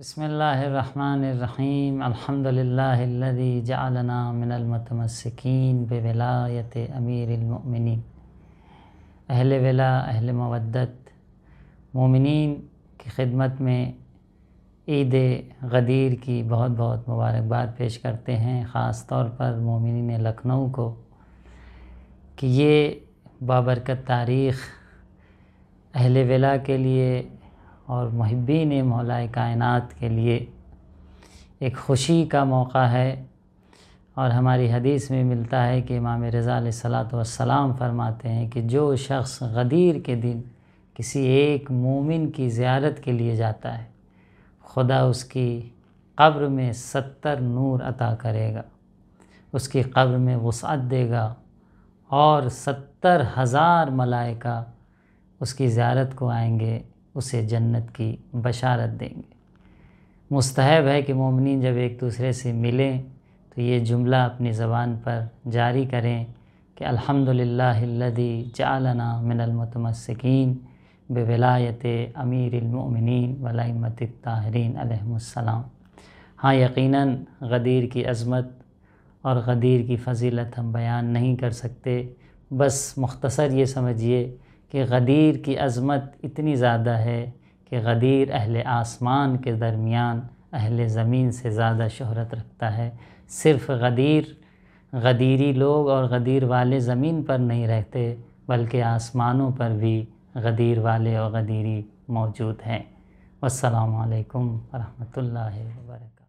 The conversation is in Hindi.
बसमीम अल्हम्दुलिल्लाहिल्लज़ी जअलना मिनल मुतमस्सिकीन बिवलायत अमीरिल मुमिनीन अहले वला अहले मवद्दत मोमिनीन की खिदमत में ईद गदीर की बहुत बहुत मुबारकबाद पेश करते हैं ख़ास तौर पर मोमिन लखनऊ को कि ये बाबरकत तारीख़ अहल वला के लिए और महबीन मौलाए कायनात के लिए एक खुशी का मौका है और हमारी हदीस में मिलता है कि इमाम रज़ा सलाम फरमाते हैं कि जो शख्स गदीर के दिन किसी एक मोमिन की ज़्यारत के लिए जाता है खुदा उसकी कब्र में सत्तर नूर अता करेगा उसकी कब्र में वसात देगा और सत्तर हज़ार मलाइका उसकी ज़्यारत को आएंगे उसे जन्नत की बशारत देंगे मुस्तहब है कि मोमिन जब एक दूसरे से मिलें तो ये जुमला अपनी ज़बान पर जारी करें कि अल्हम्दुलिल्लाहिल्लज़ी जालना मिनलमतमसकिन बवलायत अमीरमिन वलामत ताहरीन अलैहिस्सलाम हाँ यकीनन गदीर की अज़मत और गदीर की फजीलत हम बयान नहीं कर सकते बस मुख्तसर ये समझिए कि गदीर की अज़मत इतनी ज़्यादा है कि गदीर अहल आसमान के दरमियान अहल ज़मीन से ज़्यादा शहरत रखता है सिर्फ़ गदीर गदीरी लोग और गदीर वाले ज़मीन पर नहीं रहते बल्कि आसमानों पर भी गदीर वाले और गदीरी मौजूद हैं वालकम वरहमल वर्क